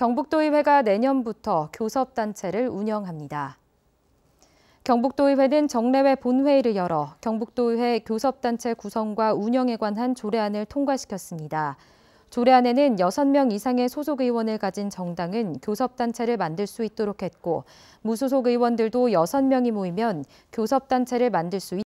경북도의회가 내년부터 교섭단체를 운영합니다. 경북도의회는 정례회 본회의를 열어 경북도의회 교섭단체 구성과 운영에 관한 조례안을 통과시켰습니다. 조례안에는 6명 이상의 소속 의원을 가진 정당은 교섭단체를 만들 수 있도록 했고, 무소속 의원들도 6명이 모이면 교섭단체를 만들 수 있도록 했습니다.